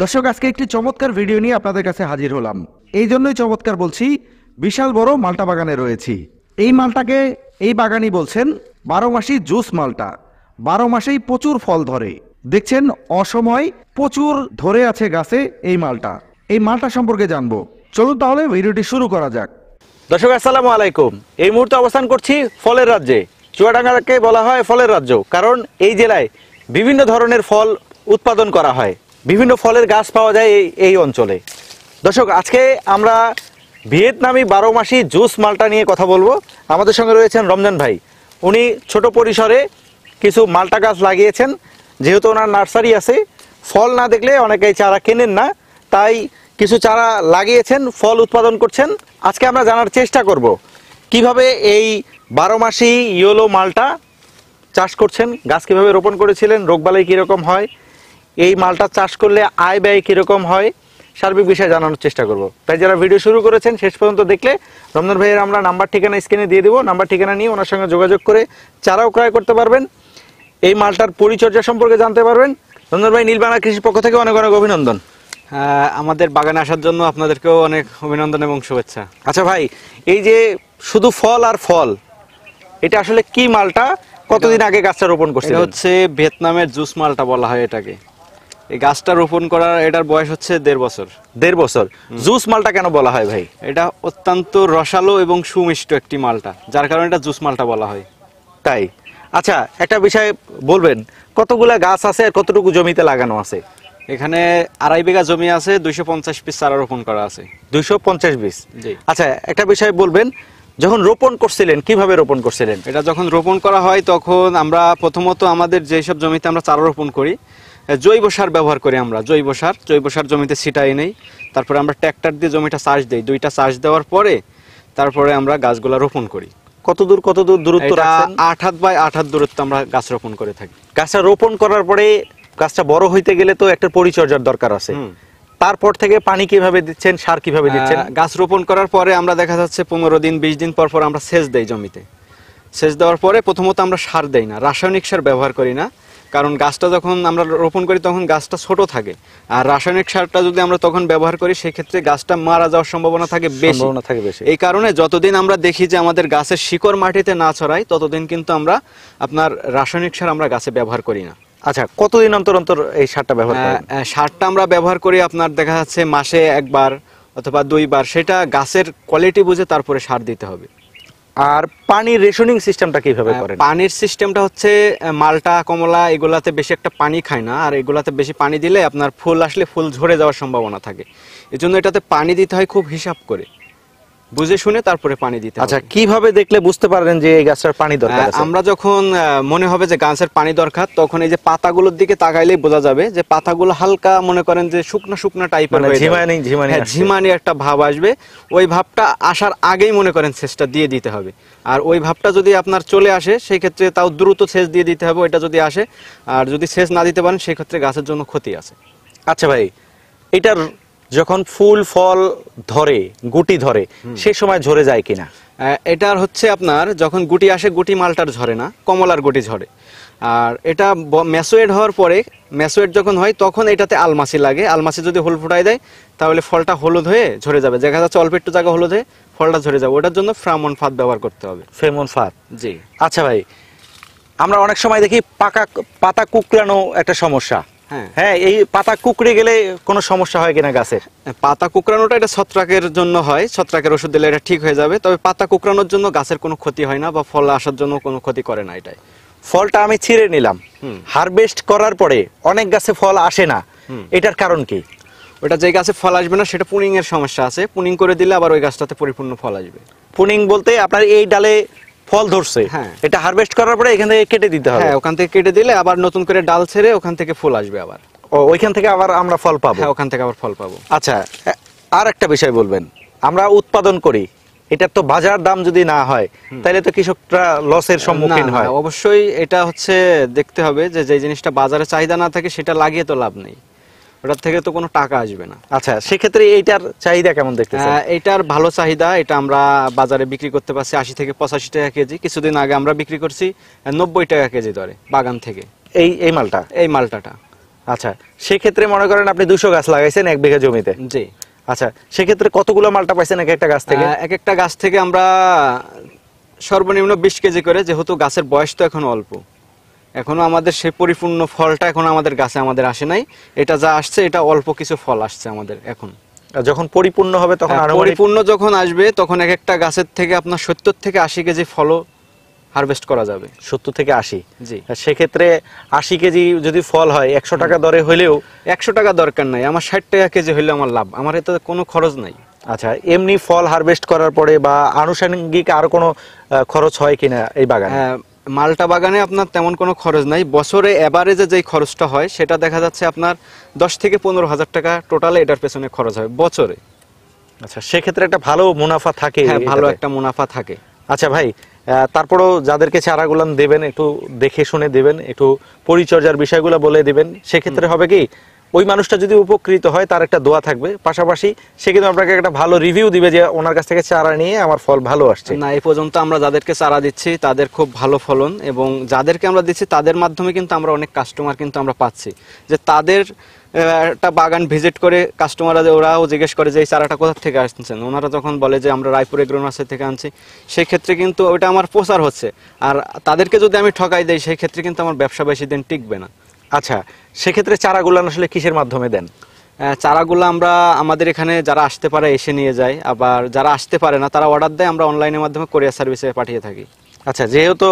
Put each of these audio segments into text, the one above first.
দর্শক আজকে একটি চমৎকার ভিডিও নিয়ে আপনাদের কাছে হাজির হলাম এই জন্যই চমৎকার বলছি বিশাল বড় মালটা বাগানে রয়েছি এই মালটাকে এই বাগানই বলছেন বারো মাসি জুস মালটা বারো মাসেই প্রচুর ফল ধরে দেখছেন অসময় প্রচুর ধরে আছে গাছে এই মালটা এই মালটা সম্পর্কে জানবো চলুন তাহলে ভিডিওটি শুরু করা যাক দর্শক আসসালামু আলাইকুম এই মুহূর্তে অবস্থান করছি ফলের রাজ্যে চুয়াডাঙ্গাকে বলা হয় ফলের রাজ্য কারণ এই জেলায় বিভিন্ন ধরনের ফল উৎপাদন করা হয় বিভিন্ন ফলের গাছ পাওয়া যায় এই এই অঞ্চলে দর্শক আজকে আমরা ভিয়েতনামি বারো মাসি জুস মালটা নিয়ে কথা বলবো আমাদের সঙ্গে রয়েছেন রমজান ভাই উনি ছোট পরিসরে কিছু মালটা গাছ লাগিয়েছেন যেহেতু ওনার নার্সারি আছে ফল না দেখলে অনেকেই চারা কেনেন না তাই কিছু চারা লাগিয়েছেন ফল উৎপাদন করছেন আজকে আমরা জানার চেষ্টা করব কিভাবে এই বারো মাসি ইয়েলো মালটা চাষ করছেন গাছ কীভাবে রোপণ করেছিলেন রোগবালাই কীরকম হয় এই মালটা চাষ করলে আয় ব্যয় কীরকম হয় সার্বিক বিষয়ে জানানোর চেষ্টা করব তাই যারা ভিডিও শুরু করেছেন শেষ পর্যন্ত দেখলে রমজান ভাইয়ের আমরা নাম্বার ঠিকানা স্ক্রিনে দিয়ে দেবো নাম্বার ঠিকানা নিয়ে ওনার সঙ্গে যোগাযোগ করে চারাও ক্রয় করতে পারবেন এই মালটার পরিচর্যা সম্পর্কে জানতে পারবেন রমজান ভাই নীলবাংলা কৃষির পক্ষ থেকে অনেক অনেক অভিনন্দন হ্যাঁ, আমাদের বাগানে আসার জন্য আপনাদেরকেও অনেক অভিনন্দন এবং শুভেচ্ছা আচ্ছা ভাই এই যে শুধু ফল আর ফল এটা আসলে কি মালটা কতদিন আগে গাছটা রোপণ করছে হচ্ছে ভিয়েতনামের জুস মালটা বলা হয় এটাকে এই গাছটা রোপণ করার এটার বয়স হচ্ছে দেড় বছর দেড় বছর জুস মালটা কেন বলা হয় ভাই এটা অত্যন্ত রসালো এবং সুমিষ্ট একটি মালটা যার কারণে এটা জুস মালটা বলা হয় তাই আচ্ছা একটা বিষয় বলবেন কতগুলা গাছ আছে আর কতটুকু জমিতে লাগানো আছে এখানে আড়াই বিঘা জমি আছে দুইশো পঞ্চাশ পিস চারা রোপণ করা আছে দুইশো পঞ্চাশ পিস আচ্ছা একটা বিষয় বলবেন যখন রোপণ করছিলেন কিভাবে রোপণ করছিলেন এটা যখন রোপণ করা হয় তখন আমরা প্রথমত আমাদের যেসব জমিতে আমরা চারা রোপণ করি হ্যাঁ, জৈব সার ব্যবহার করি আমরা জৈব সার জৈব সার জমিতে ছিটাই নেই তারপরে আমরা ট্র্যাক্টর দিয়ে জমিটা চাষ দেই দুইটা চাষ দেওয়ার পরে তারপরে আমরা গাছগুলা রোপণ করি কত দূর কত দূর দূরত্ব আট হাত বাই আট হাত দূরত্ব আমরা গাছ রোপণ করে থাকি গাছটা রোপণ করার পরে গাছটা বড় হইতে গেলে তো একটা পরিচর্যার দরকার আছে তারপর থেকে পানি কিভাবে দিচ্ছেন সার কিভাবে দিচ্ছেন গাছ রোপণ করার পরে আমরা দেখা যাচ্ছে পনেরো দিন বিশ দিন পর পর আমরা সেচ দেই জমিতে সেচ দেওয়ার পরে প্রথমত আমরা সার দেই না রাসায়নিক সার ব্যবহার করি না কারণ গাছটা যখন আমরা রোপণ করি তখন গাছটা ছোট থাকে আর রাসায়নিক সারটা যদি আমরা তখন ব্যবহার করি সেক্ষেত্রে গাছটা মারা যাওয়ার সম্ভাবনা থাকে বেশি থাকে বেশি এই কারণে যতদিন আমরা দেখি যে আমাদের গাছের শিকড় মাটিতে না ছড়ায় ততদিন কিন্তু আমরা আপনার রাসায়নিক সার আমরা গাছে ব্যবহার করি না আচ্ছা কতদিন অন্তর অন্তর এই সারটা ব্যবহার হ্যাঁ, সারটা আমরা ব্যবহার করি আপনার দেখা যাচ্ছে মাসে একবার অথবা দুইবার সেটা গাছের কোয়ালিটি বুঝে তারপরে সার দিতে হবে আর পানির রেশনিং সিস্টেমটা কিভাবে হ্যাঁ, করে পানির সিস্টেমটা হচ্ছে মালটা কমলা এগুলাতে বেশি একটা পানি খায় না আর এগুলাতে বেশি পানি দিলে আপনার ফুল আসলে ফুল ঝরে যাওয়ার সম্ভাবনা থাকে এজন্য এটাতে পানি দিতে হয় খুব হিসাব করে বুঝে শুনে তারপরে পানি দিতে আচ্ছা কিভাবে দেখলে বুঝতে পারবেন যে এই গাছটার পানি হ্যাঁ, দরকার আমরা যখন মনে হবে যে গাছের পানি দরকার তখন এই যে পাতাগুলোর দিকে তাকাইলেই বোঝা যাবে যে পাতাগুলো হালকা মনে করেন যে শুকনা শুকনা টাইপের ঝিমানি ঝিমানি হ্যাঁ, ঝিমানি একটা ভাব আসবে ওই ভাবটা আসার আগেই মনে করেন সেচটা দিয়ে দিতে হবে আর ওই ভাবটা যদি আপনার চলে আসে সেই ক্ষেত্রে তাও দ্রুত সেচ দিয়ে দিতে হবে ওইটা যদি আসে আর যদি সেচ না দিতে পারেন সেক্ষেত্রে গাছের জন্য ক্ষতি আছে আচ্ছা ভাই এটার যখন ফুল ফল ধরে গুটি ধরে সে সময় ঝরে যায় কিনা এটার হচ্ছে আপনার যখন গুটি আসে গুটি মালটার ঝরে না কমলার গুটি ঝরে আর এটা ম্যাসোয়েড হওয়ার পরে ম্যাসোয়েড যখন হয় তখন এটাতে আলমাসি লাগে আলমাসি যদি হোল ফুটাই দেয় তাহলে ফলটা হলুদ হয়ে ঝরে যাবে দেখা যাচ্ছে অল্প একটু জায়গা হলুদ হয়ে ফলটা ঝরে যাবে ওটার জন্য ফ্রামন ফাঁদ ব্যবহার করতে হবে ফ্রেমন ফাঁদ জি আচ্ছা ভাই আমরা অনেক সময় দেখি পাকা পাতা কুকড়ানো একটা সমস্যা হ্যাঁ।, হ্যাঁ এই পাতা কুকড়ে গেলে কোনো সমস্যা হয় কিনা গাছের পাতা কুকড়ানোটা এটা ছত্রাকের জন্য হয় ছত্রাকের ওষুধ দিলে এটা ঠিক হয়ে যাবে তবে পাতা কুকড়ানোর জন্য গাছের কোনো ক্ষতি হয় না বা ফল আসার জন্য কোনো ক্ষতি করে না এটাই ফলটা আমি ছিঁড়ে নিলাম হারভেস্ট করার পরে অনেক গাছে ফল আসে না এটার কারণ কি ওটা যে গাছে ফল আসবে না সেটা পুনিং এর সমস্যা আছে পুনিং করে দিলে আবার ওই গাছটাতে পরিপূর্ণ ফল আসবে পুনিং বলতে আপনার এই ডালে ফল ধরছে হ্যাঁ। এটা হারভেস্ট করার পরে এখান থেকে কেটে দিতে হবে হ্যাঁ ওখান থেকে কেটে দিলে আবার নতুন করে ডাল ছেড়ে ওখান থেকে ফুল আসবে আবার ও ওইখান থেকে আবার আমরা ফল পাবো হ্যাঁ ওখান থেকে আবার ফল পাবো আচ্ছা আর একটা বিষয় বলবেন আমরা উৎপাদন করি এটা তো বাজার দাম যদি না হয় তাহলে তো কৃষকরা লসের সম্মুখীন হয় অবশ্যই এটা হচ্ছে দেখতে হবে যে যে জিনিসটা বাজারে চাহিদা না থাকে সেটা লাগিয়ে তো লাভ নেই ওটার থেকে তো কোনো টাকা আসবে না আচ্ছা সেক্ষেত্রে এইটার চাহিদা কেমন দেখতেছেন হ্যাঁ, এইটার ভালো চাহিদা এটা আমরা বাজারে বিক্রি করতে পারছি আশি থেকে পঁচাশি টাকা কেজি কিছুদিন আগে আমরা বিক্রি করছি নব্বই টাকা কেজি ধরে বাগান থেকে এই এই মালটা এই মালটাটা আচ্ছা সেক্ষেত্রে মনে করেন আপনি দুশো গাছ লাগাইছেন এক বিঘা জমিতে জি আচ্ছা সেক্ষেত্রে কতগুলো মালটা পাইছেন এক একটা গাছ থেকে এক একটা গাছ থেকে আমরা সর্বনিম্ন বিশ কেজি করে যেহেতু গাছের বয়স তো এখন অল্প এখনো আমাদের সে পরিপূর্ণ ফলটা এখন আমাদের গাছে আমাদের আসে নাই এটা যা আসছে এটা অল্প কিছু ফল আসছে আমাদের এখন যখন পরিপূর্ণ হবে তখন হ্যাঁ, পরিপূর্ণ যখন আসবে তখন এক একটা গাছের থেকে আপনার সত্তর থেকে আশি কেজি ফলও হারভেস্ট করা যাবে সত্তর থেকে আশি জি সেক্ষেত্রে আশি কেজি যদি ফল হয় একশো টাকা দরে হলেও একশো টাকা দরকার নাই আমার ষাট টাকা কেজি হইলে আমার লাভ আমার এতে কোনো খরচ নাই আচ্ছা এমনি ফল হারভেস্ট করার পরে বা আনুষাঙ্গিক আর কোনো খরচ হয় কিনা এই বাগানে হ্যাঁ, মালটা বাগানে আপনার তেমন কোনো খরচ নাই বছরে অ্যাভারেজে যেই খরচটা হয় সেটা দেখা যাচ্ছে আপনার দশ থেকে পনেরো হাজার টাকা টোটালে এটার পেছনে খরচ হয় বছরে আচ্ছা সেক্ষেত্রে একটা ভালো মুনাফা থাকে হ্যাঁ ভালো একটা মুনাফা থাকে আচ্ছা ভাই তারপরও যাদেরকে চারাগুলান দেবেন একটু দেখে শুনে দেবেন একটু পরিচর্যার বিষয়গুলো বলে দেবেন সেক্ষেত্রে হবে কি ওই মানুষটা যদি উপকৃত হয় তার একটা দোয়া থাকবে পাশাপাশি সে কিন্তু আপনাকে একটা ভালো রিভিউ দিবে যে ওনার কাছ থেকে চারা নিয়ে আমার ফল ভালো আসছে না এই পর্যন্ত আমরা যাদেরকে চারা দিচ্ছি তাদের খুব ভালো ফলন এবং যাদেরকে আমরা দিচ্ছি তাদের মাধ্যমে কিন্তু আমরা অনেক কাস্টমার কিন্তু আমরা পাচ্ছি যে তাদের একটা বাগান ভিজিট করে কাস্টমাররা ওরাও জিজ্ঞেস করে যে এই চারাটা কোথার থেকে আসছেন ওনারা যখন বলে যে আমরা রায়পুর এগ্রোনার্সারি থেকে আনছি সেই ক্ষেত্রে কিন্তু ওটা আমার প্রচার হচ্ছে আর তাদেরকে যদি আমি ঠকাই দেই সেই ক্ষেত্রে কিন্তু আমার ব্যবসা বেশি দিন টিকবে না আচ্ছা সেক্ষেত্রে চারাগুলান আসলে কিসের মাধ্যমে দেন চারাগুলো আমরা আমাদের এখানে যারা আসতে পারে এসে নিয়ে যায় আবার যারা আসতে পারে না তারা অর্ডার দেয় আমরা অনলাইনের মাধ্যমে কোরিয়ার সার্ভিসে পাঠিয়ে থাকি আচ্ছা যেহেতু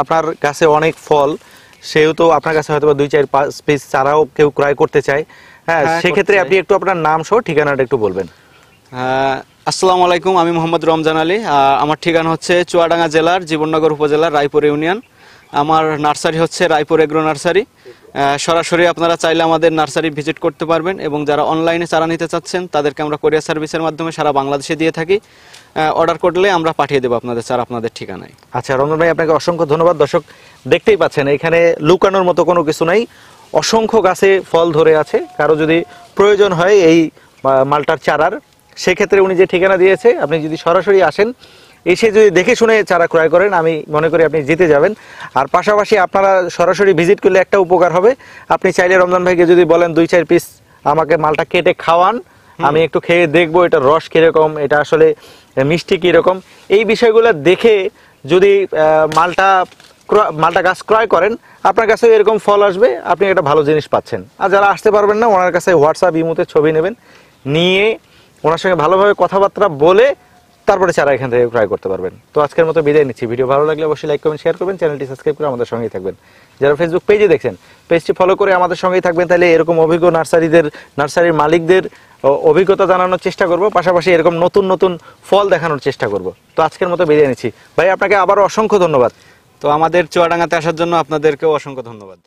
আপনার কাছে অনেক ফল সেহেতু আপনার কাছে হয়তো দুই চার পাঁচ পিস চারাও কেউ ক্রয় করতে চায় হ্যাঁ, হ্যাঁ সেক্ষেত্রে আপনি একটু আপনার নাম সহ ঠিকানাটা একটু বলবেন আসসালামু আলাইকুম আমি মোহাম্মদ রমজান আলী আমার ঠিকানা হচ্ছে চুয়াডাঙ্গা জেলার জীবননগর উপজেলার রায়পুর ইউনিয়ন আমার নার্সারি হচ্ছে রায়পুর এগ্রো নার্সারি সরাসরি আপনারা চাইলে আমাদের নার্সারি ভিজিট করতে পারবেন এবং যারা অনলাইনে চারা নিতে চাচ্ছেন তাদেরকে আমরা কোরিয়ার সার্ভিসের মাধ্যমে সারা বাংলাদেশে দিয়ে থাকি অর্ডার করলে আমরা পাঠিয়ে দেবো আপনাদের চারা আপনাদের ঠিকানায় আচ্ছা রঞ্জন ভাই আপনাকে অসংখ্য ধন্যবাদ দর্শক দেখতেই পাচ্ছেন এখানে লুকানোর মতো কোনো কিছু নাই অসংখ্য গাছে ফল ধরে আছে কারো যদি প্রয়োজন হয় এই মালটার চারার সেক্ষেত্রে উনি যে ঠিকানা দিয়েছে আপনি যদি সরাসরি আসেন এসে যদি দেখে শুনে চারা ক্রয় করেন আমি মনে করি আপনি জিতে যাবেন আর পাশাপাশি আপনারা সরাসরি ভিজিট করলে একটা উপকার হবে আপনি চাইলে রমজান ভাইকে যদি বলেন দুই চার পিস আমাকে মালটা কেটে খাওয়ান আমি একটু খেয়ে দেখবো এটা রস কীরকম এটা আসলে মিষ্টি কীরকম এই বিষয়গুলো দেখে যদি মালটা মালটা গাছ ক্রয় করেন আপনার কাছেও এরকম ফল আসবে আপনি একটা ভালো জিনিস পাচ্ছেন আর যারা আসতে পারবেন না ওনার কাছে হোয়াটসঅ্যাপ ইমুতে ছবি নেবেন নিয়ে ওনার সঙ্গে ভালোভাবে কথাবার্তা বলে তারপরে ছাড়া এখান থেকে ক্রয় করতে পারবেন তো আজকের মতো বিদায় নিচ্ছি ভিডিও ভালো লাগলে অবশ্যই লাইক কমেন্ট শেয়ার করবেন চ্যানেলটি সাবস্ক্রাইব করে আমাদের সঙ্গেই থাকবেন যারা ফেসবুক পেজে দেখছেন পেজটি ফলো করে আমাদের সঙ্গেই থাকবেন তাহলে এরকম অভিজ্ঞ নার্সারিদের নার্সারির মালিকদের অভিজ্ঞতা জানানোর চেষ্টা করব পাশাপাশি এরকম নতুন নতুন ফল দেখানোর চেষ্টা করব তো আজকের মতো বিদায় নিচ্ছি ভাই আপনাকে আবারও অসংখ্য ধন্যবাদ তো আমাদের চুয়াডাঙ্গাতে আসার জন্য আপনাদেরকেও অসংখ্য ধন্যবাদ